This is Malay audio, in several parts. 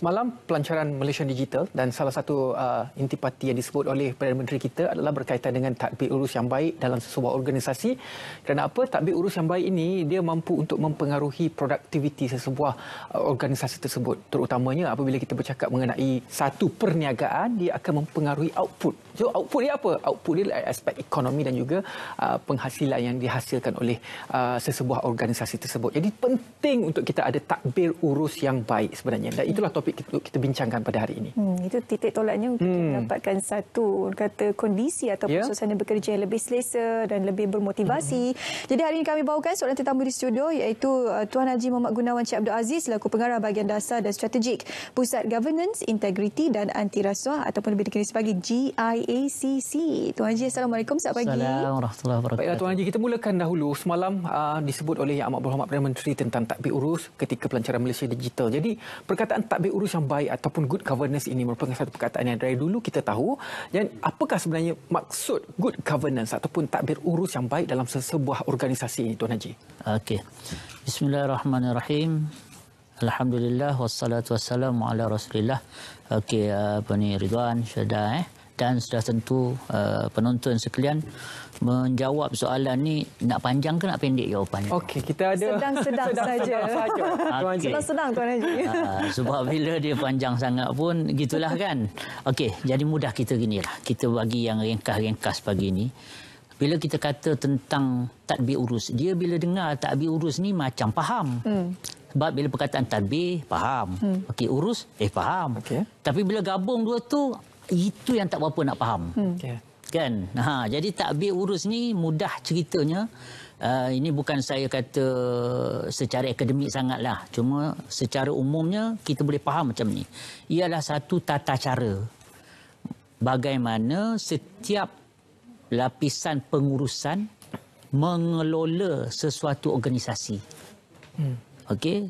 Semalam pelancaran Malaysia Digital dan salah satu uh, intipati yang disebut oleh Perdana Menteri kita adalah berkaitan dengan tadbir urus yang baik dalam sebuah organisasi. Kerana apa? Tadbir urus yang baik ini dia mampu untuk mempengaruhi produktiviti sesebuah uh, organisasi tersebut. Terutamanya apabila kita bercakap mengenai satu perniagaan, dia akan mempengaruhi output. So output dia apa? Output dia aspek ekonomi dan juga uh, penghasilan yang dihasilkan oleh uh, sesebuah organisasi tersebut. Jadi penting untuk kita ada tadbir urus yang baik sebenarnya. Dan itulah topik topik kita, kita bincangkan pada hari ini. Hmm, itu titik tolaknya untuk hmm. kita dapatkan satu kata kondisi atau yeah. suasana bekerja yang lebih selesa dan lebih bermotivasi. Hmm. Jadi hari ini kami bawakan seorang tetamu di studio iaitu uh, Tuan Haji Muhammad Gunawan Cik Abdul Aziz selaku pengarah bahagian dasar dan strategik Pusat Governance, Integriti dan Anti Rasuah ataupun lebih dikenali sebagai GIACC. Tuan Haji Assalamualaikum, selamat pagi. Assalamualaikum warahmatullahi wabarakatuh. Baiklah Tuan Haji, kita mulakan dahulu semalam uh, disebut oleh Yang Amat Berhormat Perdana Menteri tentang takbir urus ketika pelancaran Malaysia Digital. Jadi perkataan takbir urus urus yang baik ataupun good governance ini merupakan satu perkataan yang dari dulu kita tahu dan apakah sebenarnya maksud good governance ataupun takbir urus yang baik dalam sesebuah organisasi ini Tuan Haji? Okey. Bismillahirrahmanirrahim. Alhamdulillah wassalatu wassalamu ala Rasulillah. Okey eh, apa ni Ridwan Syedah. eh dan sudah tentu uh, penonton sekalian menjawab soalan ni nak panjang ke nak pendek jawapannya. Okey, kita ada sedang-sedang saja. Sedang-sedang tuan Haji. Ah, sebab bila dia panjang sangat pun gitulah kan. Okey, jadi mudah kita ginilah. Kita bagi yang ringkas-ringkas pagi ni. Bila kita kata tentang tadbir urus, dia bila dengar tadbir urus ni macam faham. Hmm. Sebab bila perkataan tadbir, faham. Hmm. Okey, urus, eh faham. Okay. Tapi bila gabung dua tu, itu yang tak berapa nak faham. Hmm. Kan? Ha, jadi takbir urus ni mudah ceritanya. Uh, ini bukan saya kata secara akademik sangatlah. Cuma secara umumnya kita boleh faham macam ni. Ialah satu tata cara bagaimana setiap lapisan pengurusan mengelola sesuatu organisasi. Hmm. Okey?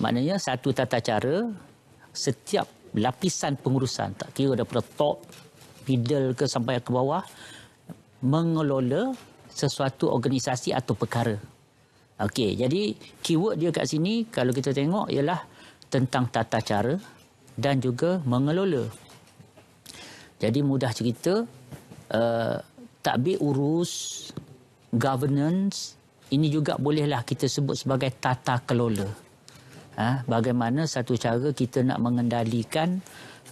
Maknanya satu tata cara setiap lapisan pengurusan tak kira daripada top middle ke sampai ke bawah mengelola sesuatu organisasi atau perkara. Okey, jadi keyword dia kat sini kalau kita tengok ialah tentang tata cara dan juga mengelola. Jadi mudah cerita uh, eh, takbir urus governance ini juga bolehlah kita sebut sebagai tata kelola ha, bagaimana satu cara kita nak mengendalikan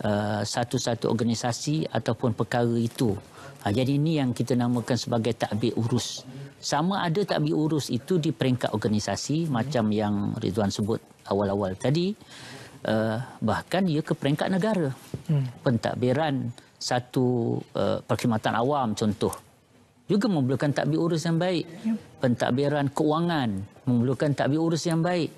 uh, satu-satu uh, organisasi ataupun perkara itu. Ha, jadi ini yang kita namakan sebagai takbir urus. Sama ada takbir urus itu di peringkat organisasi hmm. macam yang Ridwan sebut awal-awal tadi, uh, bahkan ia ke peringkat negara. Hmm. Pentadbiran satu uh, perkhidmatan awam contoh juga memerlukan tadbir urus yang baik. Ya. Pentadbiran keuangan memerlukan tadbir urus yang baik.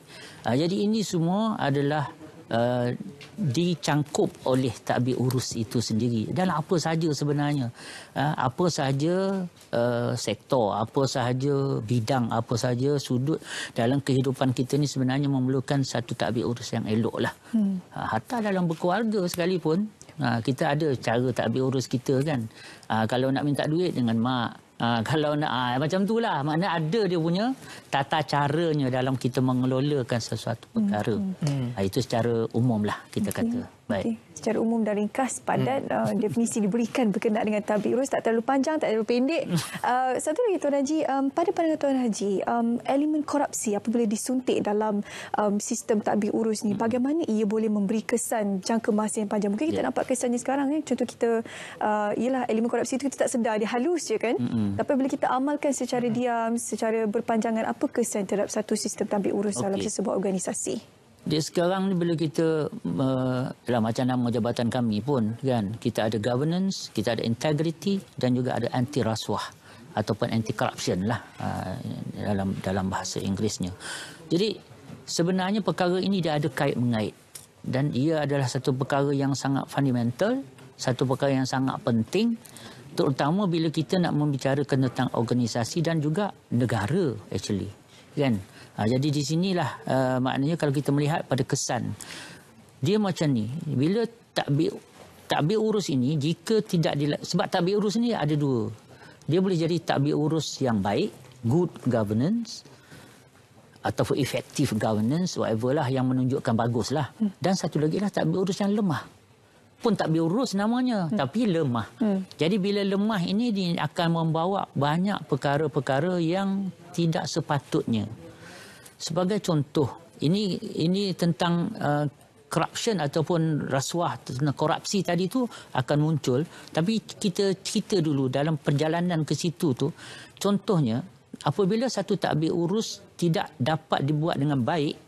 Uh, jadi ini semua adalah uh, dicangkup oleh tadbir urus itu sendiri. Dan apa sahaja sebenarnya. Uh, apa sahaja uh, sektor, apa sahaja bidang, apa sahaja sudut dalam kehidupan kita ini sebenarnya memerlukan satu tadbir urus yang eloklah. Hmm. Uh, hatta dalam berkeluarga sekalipun, Ha, kita ada cara tak urus kita kan. Ha, kalau nak minta duit dengan mak, Ha, kalau nak uh, macam itulah makna ada dia punya tata caranya dalam kita mengelolakan sesuatu perkara. Hmm. Uh, itu secara umumlah kita okay. kata. Okay. Secara umum dan ringkas, padat hmm. uh, definisi diberikan berkenaan dengan tabik urus. Tak terlalu panjang, tak terlalu pendek. Hmm. Uh, satu lagi, Tuan Haji. Um, pada pandangan Tuan Haji, um, elemen korupsi apa boleh disuntik dalam um, sistem tabik urus ni hmm. bagaimana ia boleh memberi kesan jangka masa yang panjang? Mungkin kita yeah. nampak kesannya sekarang. Eh? Contoh kita, uh, ialah elemen korupsi itu kita tak sedar. Dia halus je kan? Hmm. Tapi bila kita amalkan secara hmm. diam, secara berpanjangan, apa kesan terhadap satu sistem tabik urus okay. dalam sebuah organisasi? Di sekarang ni bila kita uh, lah macam nama jabatan kami pun kan kita ada governance, kita ada integrity dan juga ada anti rasuah ataupun anti corruption lah uh, dalam dalam bahasa Inggerisnya. Jadi sebenarnya perkara ini dia ada kait mengait dan ia adalah satu perkara yang sangat fundamental, satu perkara yang sangat penting terutama bila kita nak membicarakan tentang organisasi dan juga negara actually kan ha, jadi di sinilah uh, maknanya kalau kita melihat pada kesan dia macam ni bila takbir takbir urus ini jika tidak dila- sebab takbir urus ni ada dua dia boleh jadi takbir urus yang baik good governance ataupun effective governance whatever lah yang menunjukkan bagus lah hmm. dan satu lagi lah takbir urus yang lemah pun tak berurus namanya hmm. tapi lemah. Hmm. Jadi bila lemah ini dia akan membawa banyak perkara-perkara yang tidak sepatutnya. Sebagai contoh, ini ini tentang uh, corruption ataupun rasuah korupsi tadi tu akan muncul tapi kita cerita dulu dalam perjalanan ke situ tu contohnya apabila satu takbir urus tidak dapat dibuat dengan baik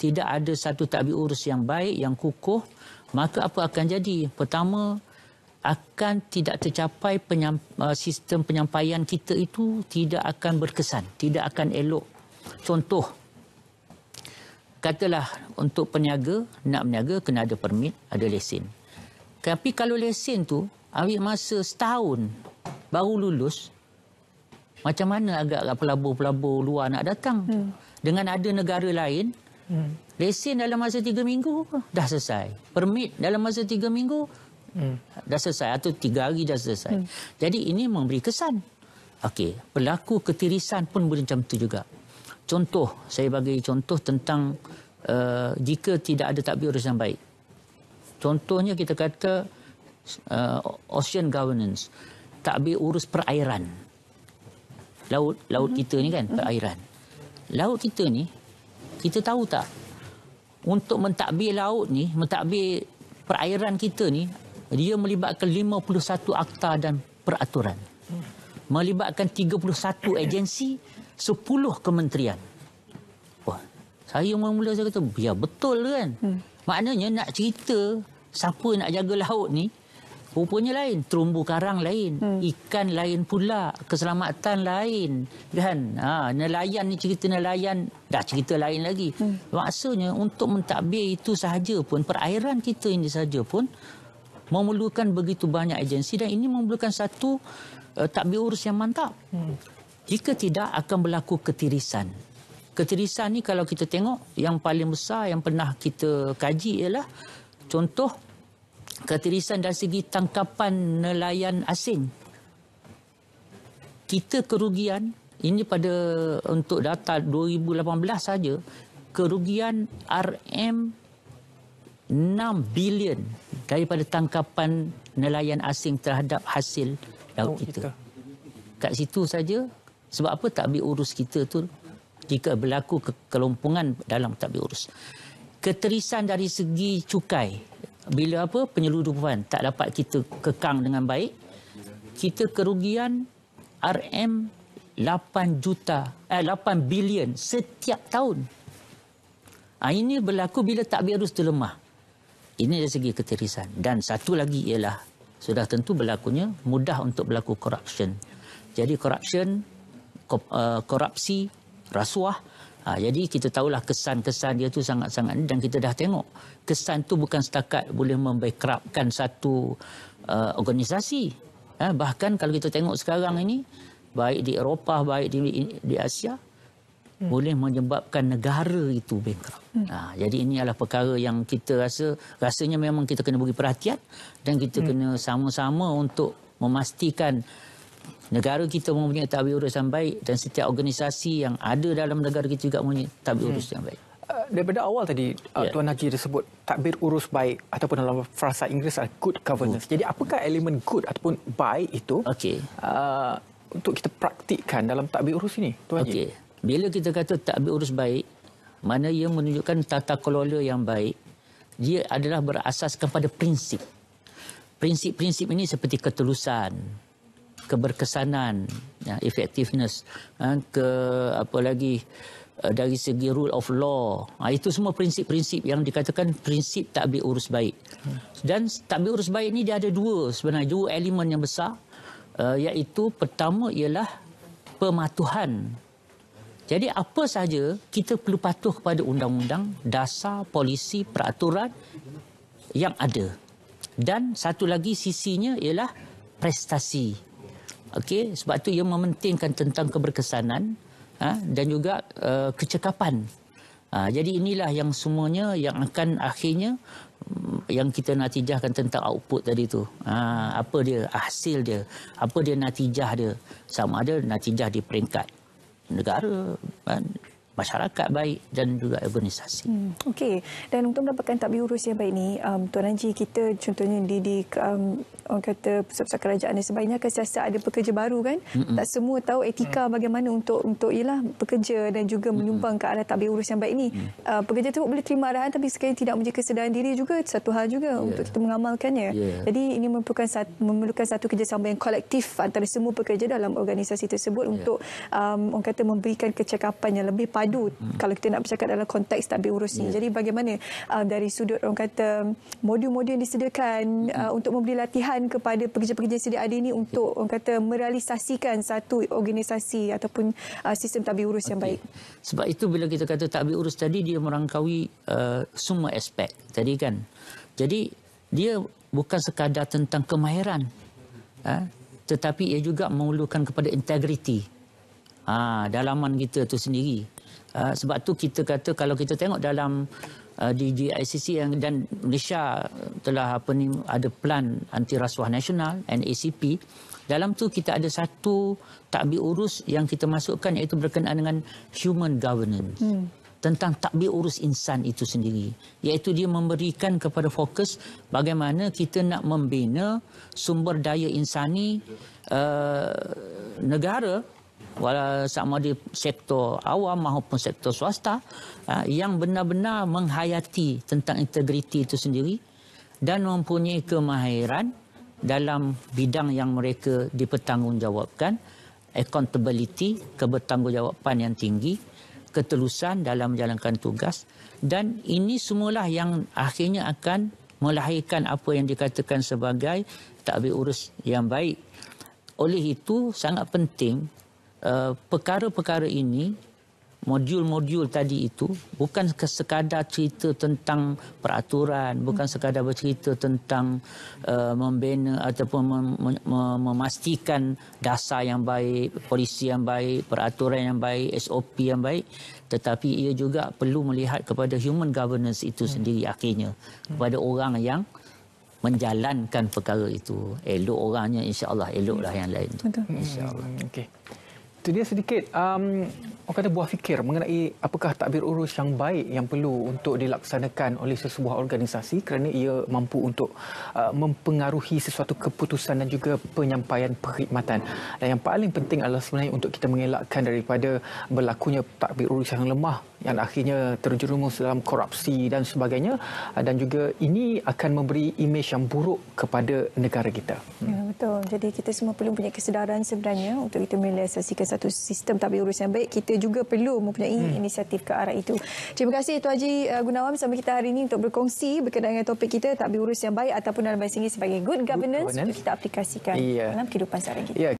tidak ada satu takbir urus yang baik yang kukuh maka apa akan jadi? Pertama, akan tidak tercapai penyamp- uh, sistem penyampaian kita itu tidak akan berkesan, tidak akan elok. Contoh, katalah untuk peniaga, nak meniaga kena ada permit, ada lesen. Tapi kalau lesen tu ambil masa setahun baru lulus, macam mana agak lah pelabur-pelabur luar nak datang? Hmm. Dengan ada negara lain Hmm. Lesen dalam masa tiga minggu dah selesai. Permit dalam masa tiga minggu hmm. dah selesai atau tiga hari dah selesai. Hmm. Jadi ini memberi kesan. Okey, pelaku ketirisan pun boleh macam tu juga. Contoh, saya bagi contoh tentang uh, jika tidak ada tadbir urusan baik. Contohnya kita kata uh, ocean governance, tadbir urus perairan. Laut laut hmm. kita ni kan, perairan. Hmm. Laut kita ni kita tahu tak untuk mentadbir laut ni mentadbir perairan kita ni dia melibatkan 51 akta dan peraturan melibatkan 31 agensi 10 kementerian wah saya mula-mula saya kata ya betul kan hmm. maknanya nak cerita siapa nak jaga laut ni rupanya lain terumbu karang lain hmm. ikan lain pula keselamatan lain kan ha nelayan ni cerita nelayan dah cerita lain lagi hmm. maksudnya untuk mentadbir itu sahaja pun perairan kita ini sahaja pun memerlukan begitu banyak agensi dan ini memerlukan satu uh, tadbir urus yang mantap hmm. jika tidak akan berlaku ketirisan ketirisan ni kalau kita tengok yang paling besar yang pernah kita kaji ialah contoh Keterisan dari segi tangkapan nelayan asing. Kita kerugian, ini pada untuk data 2018 saja, kerugian RM 6 bilion daripada tangkapan nelayan asing terhadap hasil laut oh, kita. kita. Kat situ saja, sebab apa tak ambil urus kita tu jika berlaku kelompongan dalam tak ambil urus. Keterisan dari segi cukai, bila apa penyeludupan tak dapat kita kekang dengan baik kita kerugian RM 8 juta eh 8 bilion setiap tahun. Ha, ini berlaku bila tak virus terlemah. Ini dari segi keterisan dan satu lagi ialah sudah tentu berlakunya mudah untuk berlaku corruption. Jadi corruption eh, korupsi rasuah Ha, jadi kita tahulah kesan-kesan dia tu sangat-sangat dan kita dah tengok kesan tu bukan setakat boleh membackrapkan satu uh, organisasi. Ha, bahkan kalau kita tengok sekarang ini baik di Eropah baik di di Asia hmm. boleh menyebabkan negara itu bankrupt. Hmm. Ha, jadi ini adalah perkara yang kita rasa rasanya memang kita kena bagi perhatian dan kita hmm. kena sama-sama untuk memastikan Negara kita mempunyai tabi urus yang baik dan setiap organisasi yang ada dalam negara kita juga mempunyai tabi hmm. urus hmm. yang baik. Eh, daripada awal tadi yeah. Ya. Tuan Haji disebut takbir urus baik ataupun dalam frasa Inggeris adalah good governance. Good. Jadi apakah elemen good ataupun baik itu okay. uh, eh, untuk kita praktikkan dalam takbir urus ini Tuan okay. Haji? Bila kita kata takbir urus baik, mana ia menunjukkan tata kelola yang baik, dia adalah berasas kepada prinsip. Prinsip-prinsip ini seperti ketulusan keberkesanan ya, effectiveness ha, ke apa lagi eh, dari segi rule of law ha, itu semua prinsip-prinsip yang dikatakan prinsip takbir urus baik dan takbir urus baik ni dia ada dua sebenarnya dua elemen yang besar uh, iaitu pertama ialah pematuhan jadi apa sahaja kita perlu patuh kepada undang-undang dasar polisi peraturan yang ada dan satu lagi sisinya ialah prestasi Okey, sebab tu ia mementingkan tentang keberkesanan ha, dan juga uh, kecekapan. Ha, jadi inilah yang semuanya yang akan akhirnya mm, yang kita natijahkan tentang output tadi tu. Ha, apa dia hasil dia? Apa dia natijah dia? Sama ada natijah di peringkat negara kan? masyarakat baik dan juga organisasi. Hmm. Okey. Dan untuk mendapatkan tadbir urus yang baik ini, um, Tuan Haji, kita contohnya di um, orang kata pusat-pusat kerajaan sebaiknya akan siasat ada pekerja baru kan? Mm-mm. Tak semua tahu etika mm. bagaimana untuk untuk ialah pekerja dan juga menyumbang Mm-mm. ke arah tadbir urus yang baik ini. Mm. Uh, pekerja tersebut boleh terima arahan tapi sekali tidak menjadi kesedaran diri juga satu hal juga yeah. untuk kita mengamalkannya. Yeah. Jadi ini memerlukan satu, memerlukan satu kerjasama yang kolektif antara semua pekerja dalam organisasi tersebut yeah. untuk um, orang kata memberikan kecakapan yang lebih padu hmm. hmm. kalau kita nak bercakap dalam konteks tadbir urusi. Yeah. Jadi bagaimana uh, dari sudut orang kata modul-modul yang disediakan hmm. uh, untuk memberi latihan kepada pekerja-pekerja sedia ada ini untuk okay. orang kata merealisasikan satu organisasi ataupun uh, sistem tadbir urus okay. yang baik. Sebab itu bila kita kata tadbir urus tadi dia merangkawi uh, semua aspek tadi kan. Jadi dia bukan sekadar tentang kemahiran. Ha? tetapi ia juga memerlukan kepada integriti ha, dalaman kita itu sendiri. Uh, sebab tu kita kata kalau kita tengok dalam uh, di GICC yang dan Malaysia uh, telah apa ni ada plan anti rasuah nasional NACP dalam tu kita ada satu takbir urus yang kita masukkan iaitu berkenaan dengan human governance hmm. tentang takbir urus insan itu sendiri iaitu dia memberikan kepada fokus bagaimana kita nak membina sumber daya insani uh, negara sama di sektor awam maupun sektor swasta ha, yang benar-benar menghayati tentang integriti itu sendiri dan mempunyai kemahiran dalam bidang yang mereka dipertanggungjawabkan accountability, kebertanggungjawaban yang tinggi, ketelusan dalam menjalankan tugas dan ini semualah yang akhirnya akan melahirkan apa yang dikatakan sebagai takbir urus yang baik. Oleh itu sangat penting Eh, perkara-perkara ini, modul-modul tadi itu bukan sekadar cerita tentang peraturan, bukan sekadar bercerita tentang uh, membina ataupun mem memastikan dasar yang baik, polisi yang baik, peraturan yang baik, SOP yang baik, tetapi ia juga perlu melihat kepada human governance itu hmm. sendiri akhirnya kepada orang yang menjalankan perkara itu. Elok orangnya insya-Allah eloklah yang lain tu. Insya-Allah. Hmm, okey itu dia sedikit um, orang kata buah fikir mengenai apakah takbir urus yang baik yang perlu untuk dilaksanakan oleh sesebuah organisasi kerana ia mampu untuk uh, mempengaruhi sesuatu keputusan dan juga penyampaian perkhidmatan. Dan yang paling penting adalah sebenarnya untuk kita mengelakkan daripada berlakunya takbir urus yang lemah yang akhirnya terjerumus dalam korupsi dan sebagainya uh, dan juga ini akan memberi imej yang buruk kepada negara kita. Ya, betul. Jadi kita semua perlu punya kesedaran sebenarnya untuk kita melihat sesi kesedaran satu sistem tabir urus yang baik, kita juga perlu mempunyai hmm. inisiatif ke arah itu. Terima kasih Tuan Haji eh, Gunawan bersama kita hari ini untuk berkongsi berkenaan dengan topik kita tabir urus yang baik ataupun dalam bahasa ini sebagai good governance, good governance. kita aplikasikan yeah. dalam kehidupan sehari kita. Yeah.